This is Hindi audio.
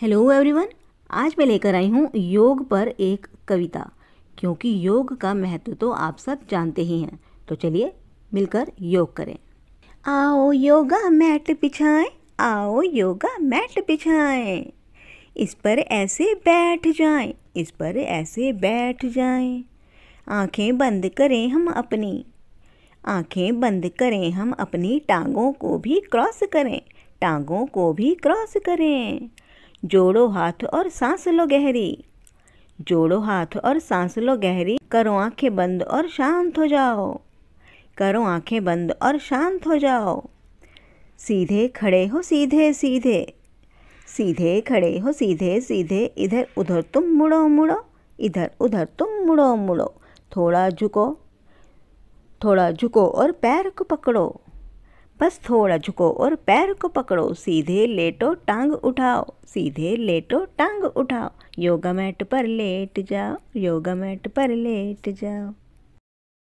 हेलो एवरीवन आज मैं लेकर आई हूँ योग पर एक कविता क्योंकि योग का महत्व तो आप सब जानते ही हैं तो चलिए मिलकर योग करें आओ योगा मैट बिछाएं आओ योगा मैट बिछाएं इस पर ऐसे बैठ जाएं इस पर ऐसे बैठ जाएं आंखें बंद करें हम अपनी आंखें बंद करें हम अपनी टांगों को भी क्रॉस करें टांगों को भी क्रॉस करें जोड़ो हाथ और सांस लो गहरी जोड़ो हाथ और सांस लो गहरी करो आंखें बंद और शांत हो जाओ करो आंखें बंद और शांत हो जाओ सीधे खड़े हो सीधे सीधे सीधे खड़े हो सीधे सीधे इधर उधर तुम मुड़ो मुड़ो इधर उधर तुम मुड़ो मुड़ो थोड़ा झुको थोड़ा झुको और पैर को पकड़ो बस थोड़ा झुको और पैर को पकड़ो सीधे लेटो टांग उठाओ सीधे लेटो टांग उठाओ योगा मैट पर लेट जाओ योगा मैट पर लेट जाओ